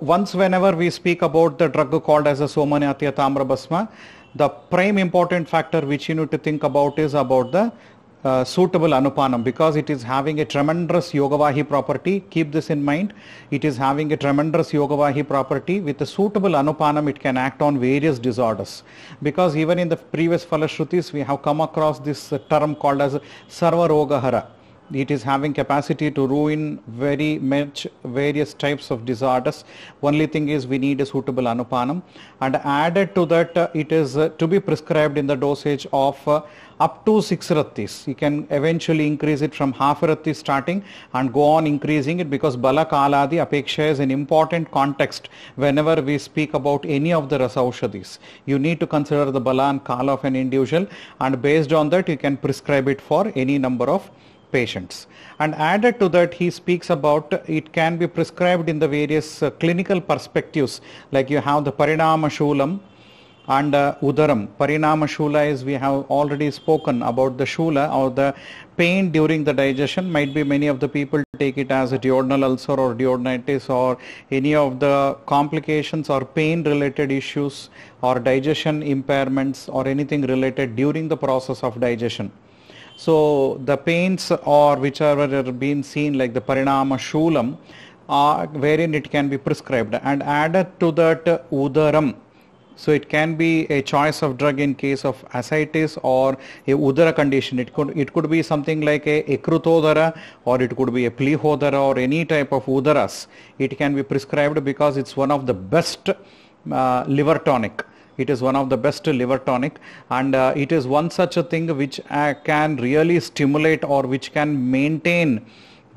once whenever we speak about the drug called as a tamra Tamrabasma, the prime important factor which you need to think about is about the uh, suitable anupanam because it is having a tremendous yogavahi property. Keep this in mind. It is having a tremendous yogavahi property. With a suitable anupanam, it can act on various disorders. Because even in the previous Falashrutis, we have come across this term called as Sarva Rogahara it is having capacity to ruin very much various types of disorders only thing is we need a suitable anupanam and added to that uh, it is uh, to be prescribed in the dosage of uh, up to 6 rattis you can eventually increase it from half ratti starting and go on increasing it because bala kaladi apeksha is an important context whenever we speak about any of the rasa you need to consider the bala and kala of an individual and based on that you can prescribe it for any number of patients. And added to that, he speaks about it can be prescribed in the various uh, clinical perspectives, like you have the Parinama Shulam and uh, Udaram. Parinama Shula is we have already spoken about the Shula or the pain during the digestion might be many of the people take it as a duodenal ulcer or duodenitis or any of the complications or pain related issues or digestion impairments or anything related during the process of digestion. So the paints or whichever have been seen like the Parinama Shulam uh, wherein it can be prescribed and added to that Udaram. So it can be a choice of drug in case of ascites or a udara condition. It could it could be something like a ekrutodara or it could be a plihodara or any type of udaras. It can be prescribed because it's one of the best uh, liver tonic it is one of the best liver tonic and uh, it is one such a thing which uh, can really stimulate or which can maintain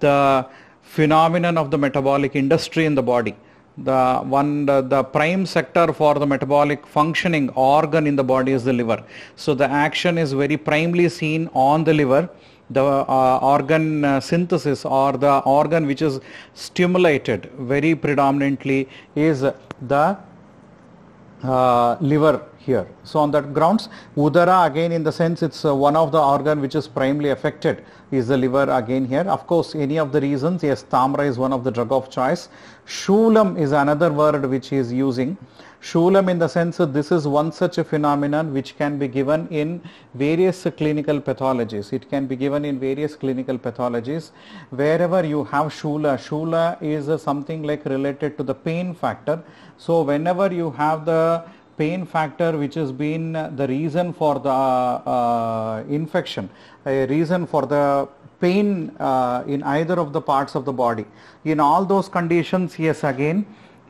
the phenomenon of the metabolic industry in the body. The one the, the prime sector for the metabolic functioning organ in the body is the liver. So the action is very primely seen on the liver the uh, organ uh, synthesis or the organ which is stimulated very predominantly is the हाँ, liver here. So on that grounds, udara again in the sense it's uh, one of the organ which is primarily affected is the liver again here. Of course, any of the reasons, yes, tamra is one of the drug of choice. Shulam is another word which he is using. Shulam in the sense that this is one such a phenomenon which can be given in various clinical pathologies. It can be given in various clinical pathologies. Wherever you have Shula, Shula is uh, something like related to the pain factor. So whenever you have the pain factor which has been the reason for the uh, uh infection, a reason for the pain uh, in either of the parts of the body. In all those conditions, yes, again,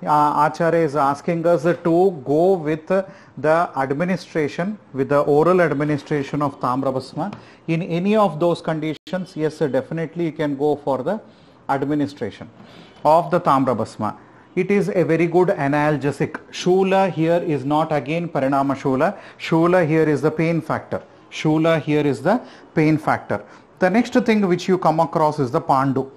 uh, Acharya is asking us to go with the administration, with the oral administration of Tamravasma. In any of those conditions, yes, definitely you can go for the administration of the Tamravasma it is a very good analgesic. Shula here is not again Parinama Shula. Shula here is the pain factor. Shula here is the pain factor. The next thing which you come across is the Pandu.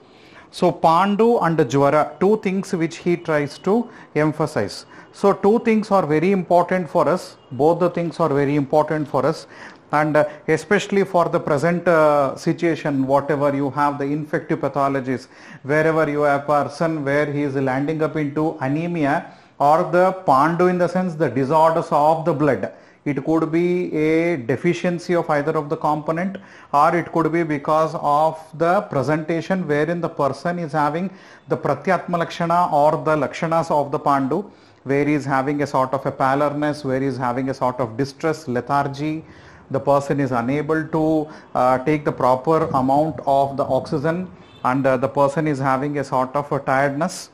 So Pandu and Jwara, two things which he tries to emphasize. So two things are very important for us. Both the things are very important for us and uh, especially for the present uh, situation whatever you have the infective pathologies wherever you have person where he is landing up into anemia or the pandu in the sense the disorders of the blood it could be a deficiency of either of the component or it could be because of the presentation wherein the person is having the pratyatma lakshana or the lakshanas of the pandu where he is having a sort of a pallorness where he is having a sort of distress lethargy the person is unable to uh, take the proper amount of the oxygen and uh, the person is having a sort of a tiredness.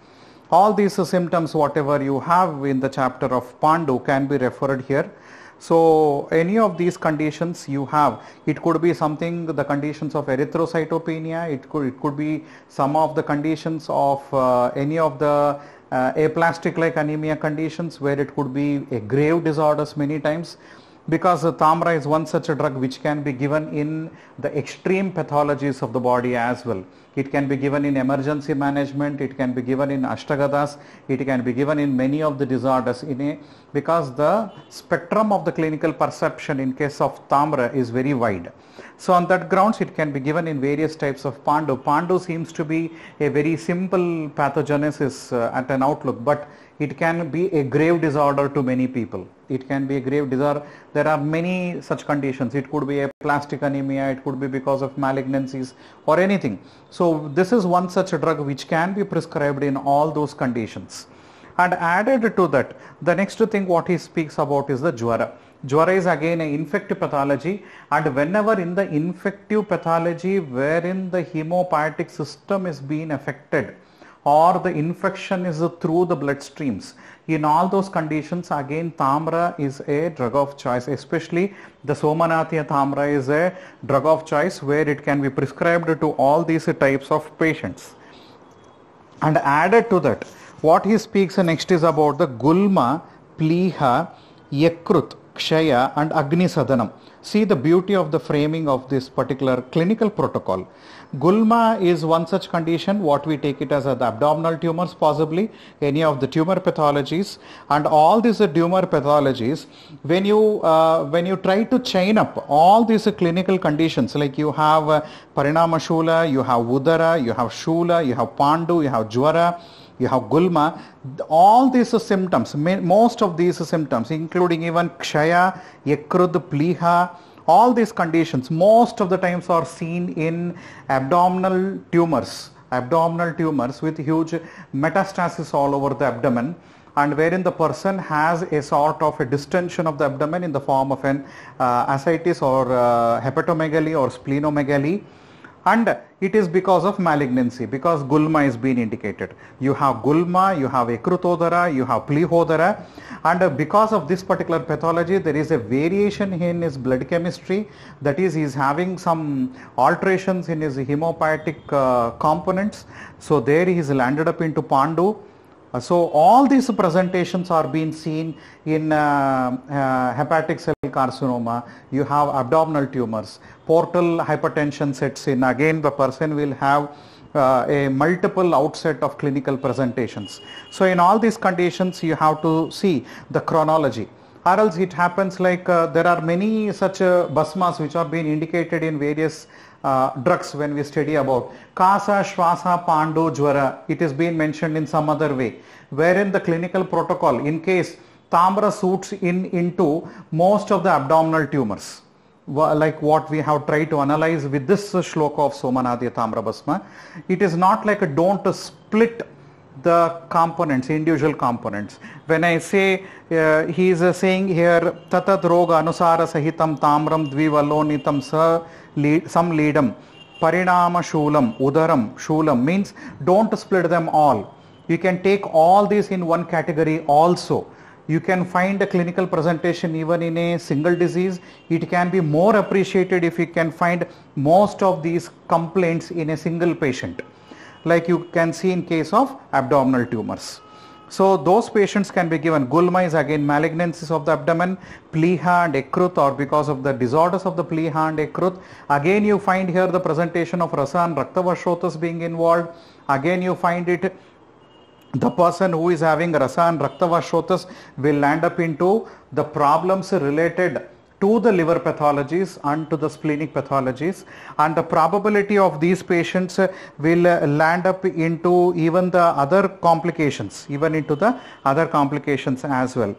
All these uh, symptoms whatever you have in the chapter of Pandu can be referred here. So any of these conditions you have, it could be something the conditions of erythrocytopenia, it could, it could be some of the conditions of uh, any of the uh, aplastic like anemia conditions where it could be a grave disorders many times because tamra is one such a drug which can be given in the extreme pathologies of the body as well. It can be given in emergency management, it can be given in ashtagadas, it can be given in many of the disorders in a, because the spectrum of the clinical perception in case of tamra is very wide. So on that grounds it can be given in various types of pandu. Pandu seems to be a very simple pathogenesis uh, at an outlook but it can be a grave disorder to many people it can be a grave disorder there are many such conditions it could be a plastic anemia it could be because of malignancies or anything so this is one such drug which can be prescribed in all those conditions and added to that the next thing what he speaks about is the jwara Jwara is again an infective pathology and whenever in the infective pathology wherein the hemopathic system is being affected or the infection is through the blood streams. In all those conditions, again, Tamra is a drug of choice, especially the Somanathiya Tamra is a drug of choice where it can be prescribed to all these types of patients. And added to that, what he speaks next is about the Gulma, Pliha, Yakrut Kshaya and Agni Sadhanam. See the beauty of the framing of this particular clinical protocol. Gulma is one such condition, what we take it as the abdominal tumors possibly, any of the tumor pathologies and all these tumor pathologies, when you, uh, when you try to chain up all these clinical conditions like you have uh, Parinamashula, you have Udara, you have Shula, you have Pandu, you have Jwara, you have gulma, all these symptoms, most of these symptoms including even kshaya, yakrud, pliha, all these conditions most of the times are seen in abdominal tumors, abdominal tumors with huge metastasis all over the abdomen and wherein the person has a sort of a distension of the abdomen in the form of an uh, ascites or uh, hepatomegaly or splenomegaly and it is because of malignancy because gulma is being indicated you have gulma you have ekrutodhara you have plehodhara and because of this particular pathology there is a variation in his blood chemistry that is he is having some alterations in his hemopathic uh, components so there he is landed up into pandu uh, so all these presentations are being seen in uh, uh, hepatic cell carcinoma. You have abdominal tumors. Portal hypertension sets in. Again, the person will have uh, a multiple outset of clinical presentations. So in all these conditions, you have to see the chronology or else it happens like uh, there are many such uh, basmas which are being indicated in various uh, drugs when we study about Kasa, Shwasa, Pandu, Jwara. It has been mentioned in some other way, wherein the clinical protocol in case Tamra suits in into most of the abdominal tumors like what we have tried to analyze with this shloka of Somanadya Tamrabasma. It is not like a don't split the components, individual components. When I say, uh, he is uh, saying here, tatat roga anusara sahitam tamram dvivalonitam sa lead, some leadam, parinama shulam, udaram shulam means don't split them all. You can take all these in one category also. You can find a clinical presentation even in a single disease. It can be more appreciated if you can find most of these complaints in a single patient like you can see in case of abdominal tumors. So those patients can be given gulma is again malignancies of the abdomen, pleha and ekrut or because of the disorders of the pleha and ekrut. Again you find here the presentation of rasa and raktavashotas being involved. Again you find it the person who is having rasa and raktavashotas will land up into the problems related to the liver pathologies and to the splenic pathologies and the probability of these patients will uh, land up into even the other complications even into the other complications as well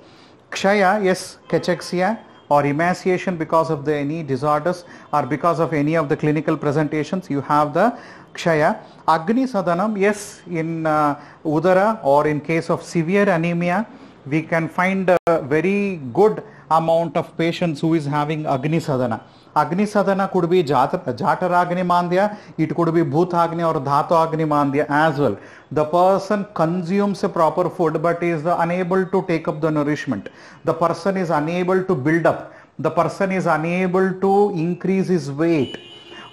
kshaya yes cachexia or emaciation because of the any disorders or because of any of the clinical presentations you have the kshaya agni sadanam yes in uh, udara or in case of severe anemia we can find very good amount of patients who is having Agni Sadhana. Agni Sadhana could be Jatara Agni Mandya, it could be Bhut Agni or Dhatu Agni Mandya as well. The person consumes a proper food but is unable to take up the nourishment. The person is unable to build up. The person is unable to increase his weight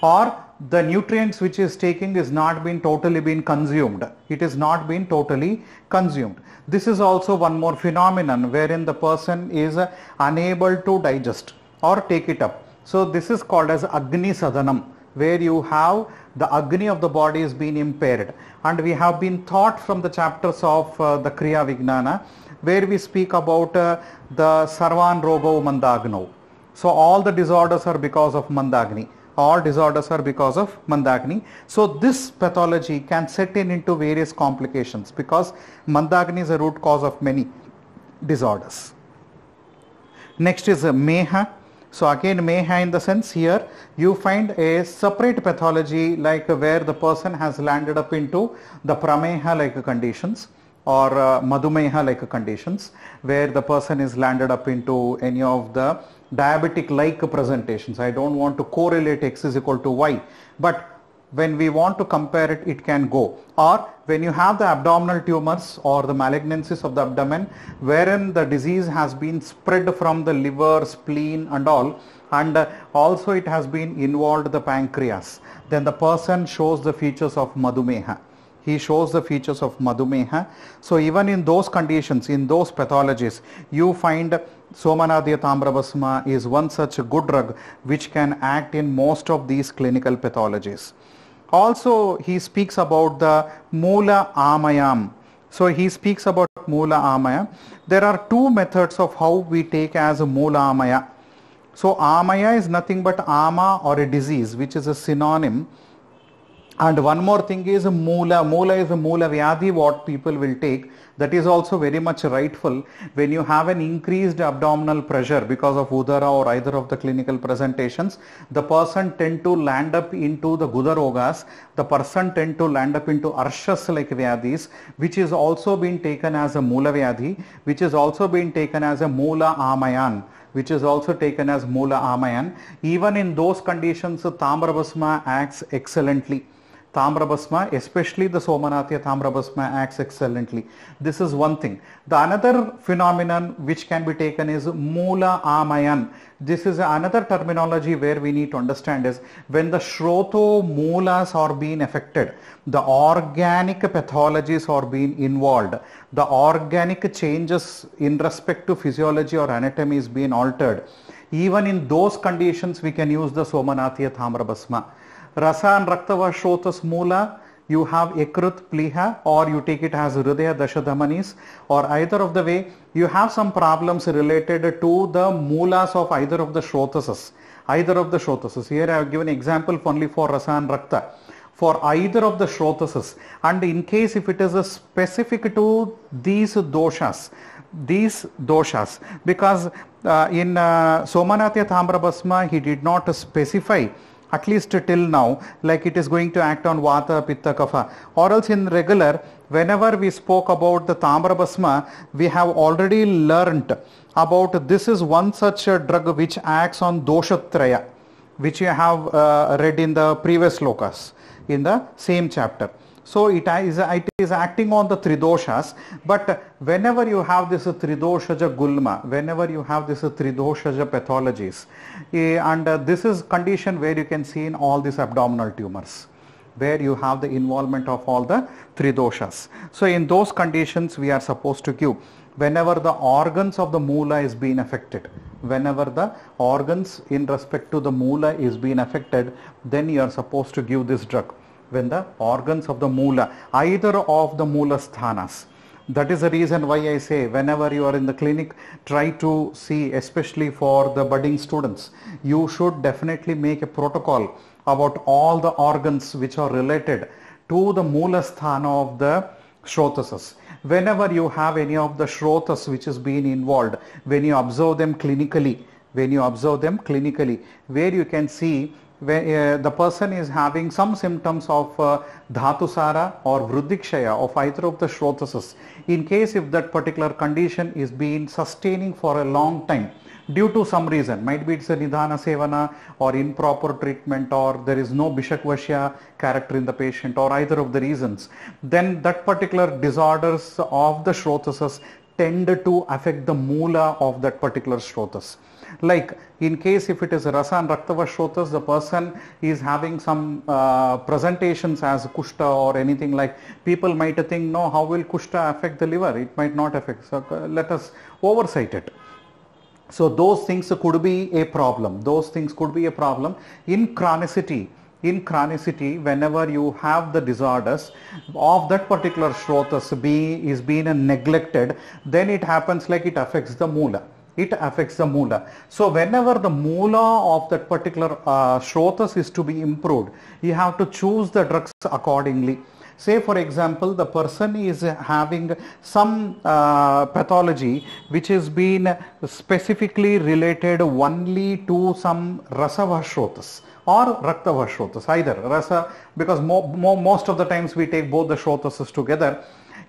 or the nutrients which is taking is not been totally been consumed. It is not been totally consumed. This is also one more phenomenon wherein the person is uh, unable to digest or take it up. So this is called as Agni Sadhanam where you have the Agni of the body is being impaired and we have been taught from the chapters of uh, the Kriya Vignana where we speak about uh, the Sarvan Rogo Mandagno. So all the disorders are because of Mandagni all disorders are because of Mandagni. So this pathology can set in into various complications because Mandagni is a root cause of many disorders. Next is Meha. So again Meha in the sense here you find a separate pathology like where the person has landed up into the Prameha like conditions or uh, Madhumeha like conditions where the person is landed up into any of the diabetic-like presentations. I don't want to correlate x is equal to y, but when we want to compare it, it can go. Or when you have the abdominal tumors or the malignancies of the abdomen, wherein the disease has been spread from the liver, spleen and all, and uh, also it has been involved the pancreas, then the person shows the features of Madhumeha he shows the features of Madhumeha. So even in those conditions, in those pathologies, you find Somanadya Tamravasma is one such good drug which can act in most of these clinical pathologies. Also, he speaks about the Mula Amayam. So he speaks about Mula Amaya. There are two methods of how we take as Mula Amaya. So Amaya is nothing but Ama or a disease which is a synonym and one more thing is moola. Moola is a Vyadhi what people will take. That is also very much rightful when you have an increased abdominal pressure because of Udara or either of the clinical presentations. The person tend to land up into the Gudarogas. The person tend to land up into Arshas like Vyadhis which is also being taken as a moola Vyadhi which is also being taken as a moola Amayan which is also taken as moola Amayan. Even in those conditions, Tamravasma acts excellently. Tamrabhasma, especially the Somanatya Tamrabhasma acts excellently. This is one thing. The another phenomenon which can be taken is Mula Amayan. This is another terminology where we need to understand is when the Shroto Mulas are being affected, the organic pathologies are being involved, the organic changes in respect to physiology or anatomy is being altered. Even in those conditions we can use the Somanatya Tamrabhasma. Rasa and Raktavashotas Mula, you have Ekrut Pliha or you take it as Rudaya Dashadhamanis, or either of the way you have some problems related to the Mulas of either of the Shrotasas. Either of the Shrotasas. Here I have given example only for Rasa and Rakta for either of the Shrotasas, and in case if it is specific to these doshas these doshas because uh, in uh, Somanatya basma he did not specify at least till now like it is going to act on vata pitta kapha or else in regular whenever we spoke about the tamarabhasma we have already learnt about this is one such drug which acts on doshatraya which you have uh, read in the previous lokas in the same chapter so it is, it is acting on the tridoshas, but whenever you have this tridoshaja gulma, whenever you have this tridoshaja pathologies, eh, and uh, this is condition where you can see in all these abdominal tumors where you have the involvement of all the three doshas. So in those conditions we are supposed to give whenever the organs of the mula is being affected whenever the organs in respect to the mula is being affected then you are supposed to give this drug when the organs of the mula, either of the mula sthanas. That is the reason why I say whenever you are in the clinic, try to see, especially for the budding students, you should definitely make a protocol about all the organs which are related to the mula sthana of the shrotasas. Whenever you have any of the shrotas which is being involved, when you observe them clinically, when you observe them clinically, where you can see when uh, the person is having some symptoms of uh, dhatusara or vruddhikshaya of either of the shrotasas, in case if that particular condition is being sustaining for a long time due to some reason might be it's a nidhana sevana or improper treatment or there is no bishakvashya character in the patient or either of the reasons then that particular disorders of the shrotasas tend to affect the mula of that particular shrotas like in case if it is rasa and raktava the person is having some uh, presentations as kushta or anything like people might think, no, how will kushta affect the liver? It might not affect. So uh, let us oversight it. So those things could be a problem. Those things could be a problem in chronicity in chronicity whenever you have the disorders of that particular shrotas be is being neglected then it happens like it affects the mula it affects the mula. So whenever the mula of that particular uh, shrotas is to be improved, you have to choose the drugs accordingly. Say for example, the person is having some uh, pathology which has been specifically related only to some rasava shrotas or raktava shrotas, either rasa because mo mo most of the times we take both the shrotas together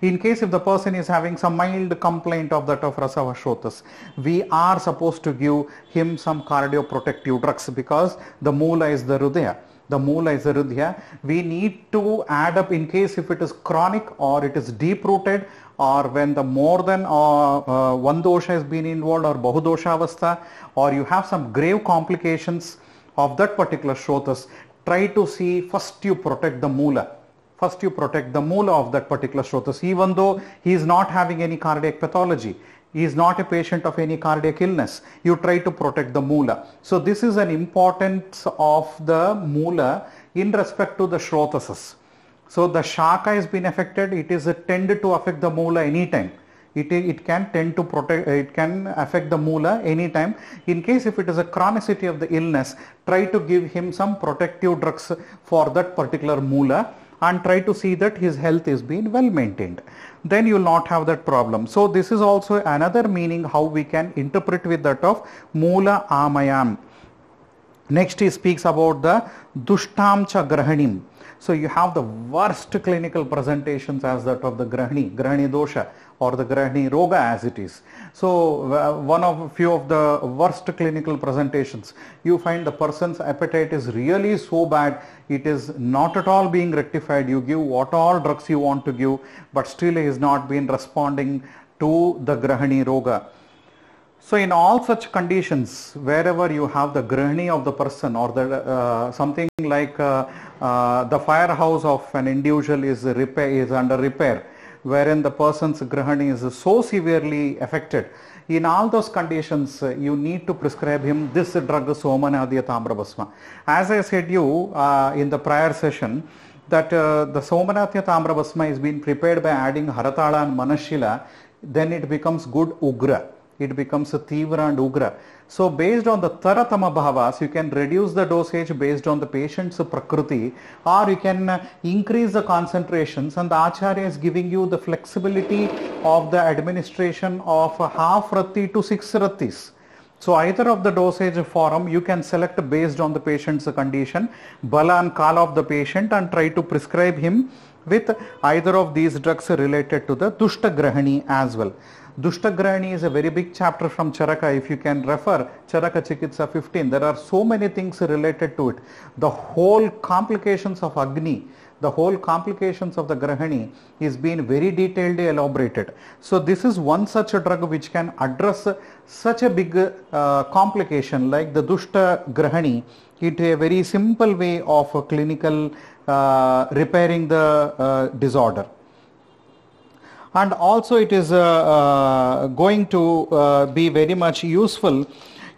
in case if the person is having some mild complaint of that of Rasava we are supposed to give him some cardioprotective drugs because the Mula is the Rudaya the Mula is the Arudhya. We need to add up in case if it is chronic or it is deep rooted or when the more than uh, uh, one dosha has been involved or Bahudosha Avastha or you have some grave complications of that particular Shrotas, try to see first you protect the Mula first you protect the mula of that particular shrotas even though he is not having any cardiac pathology he is not a patient of any cardiac illness you try to protect the mula so this is an importance of the mula in respect to the shrotas. so the shaka has been affected it is tended to affect the mula anytime it, it can tend to protect it can affect the mula anytime in case if it is a chronicity of the illness try to give him some protective drugs for that particular mula and try to see that his health is being well maintained then you will not have that problem so this is also another meaning how we can interpret with that of mula amayam next he speaks about the dushtam cha grahanim so you have the worst clinical presentations as that of the Grahani, Grahani dosha or the Grahani roga as it is. So uh, one of few of the worst clinical presentations, you find the person's appetite is really so bad, it is not at all being rectified. You give what all drugs you want to give, but still he is not been responding to the Grahani roga. So in all such conditions, wherever you have the grahani of the person or the uh, something like uh, uh, the firehouse of an individual is repair is under repair wherein the person's grahani is so severely affected in all those conditions uh, you need to prescribe him this drug somanadya tamrabasma as i said you uh, in the prior session that uh, the somanatya tamrabasma is being prepared by adding haratala and manashila then it becomes good ugra it becomes a tivra and ugra so based on the Taratama Bhavas, you can reduce the dosage based on the patient's prakriti or you can increase the concentrations and the Acharya is giving you the flexibility of the administration of half rati to six ratis. So either of the dosage form you can select based on the patient's condition, bala and kala of the patient and try to prescribe him with either of these drugs related to the Dushtagrahani as well. Dushtagrahani is a very big chapter from Charaka. If you can refer Charaka Chikitsa 15, there are so many things related to it. The whole complications of Agni, the whole complications of the Grahani is being very detailedly elaborated. So this is one such a drug which can address such a big uh, complication like the Dushta Grahani in a very simple way of clinical uh, repairing the uh, disorder. And also it is uh, uh, going to uh, be very much useful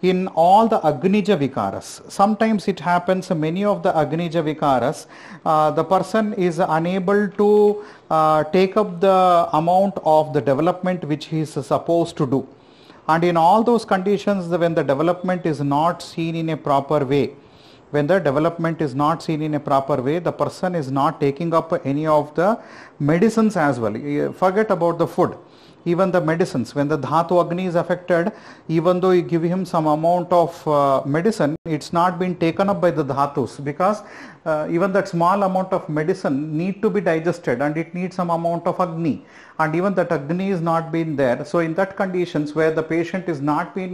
in all the Agnija Vikaras. Sometimes it happens, many of the Agnija Vikaras, uh, the person is unable to uh, take up the amount of the development which he is supposed to do. And in all those conditions, when the development is not seen in a proper way, when the development is not seen in a proper way the person is not taking up any of the medicines as well eh, forget about the food even the medicines when the dhatu agni is affected even though you give him some amount of uh, medicine it's not been taken up by the dhatus because uh, even that small amount of medicine need to be digested and it needs some amount of agni and even that agni is not been there so in that conditions where the patient is not been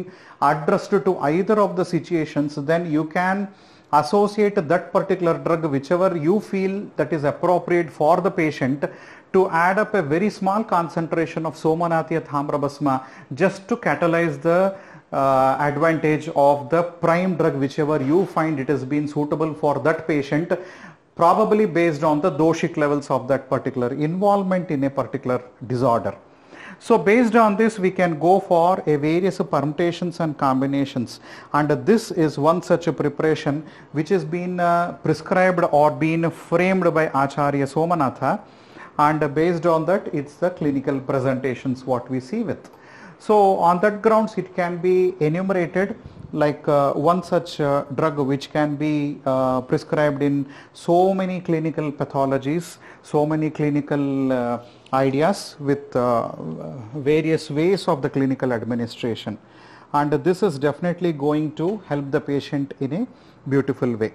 addressed to either of the situations then you can associate that particular drug whichever you feel that is appropriate for the patient to add up a very small concentration of Somanathya Thamrabasma just to catalyze the uh, advantage of the prime drug whichever you find it has been suitable for that patient probably based on the doshic levels of that particular involvement in a particular disorder. So based on this we can go for a various permutations and combinations and this is one such preparation which has been uh, prescribed or been framed by Acharya Somanatha and based on that it's the clinical presentations what we see with. So on that grounds it can be enumerated like uh, one such uh, drug which can be uh, prescribed in so many clinical pathologies, so many clinical uh, ideas with uh, various ways of the clinical administration and this is definitely going to help the patient in a beautiful way.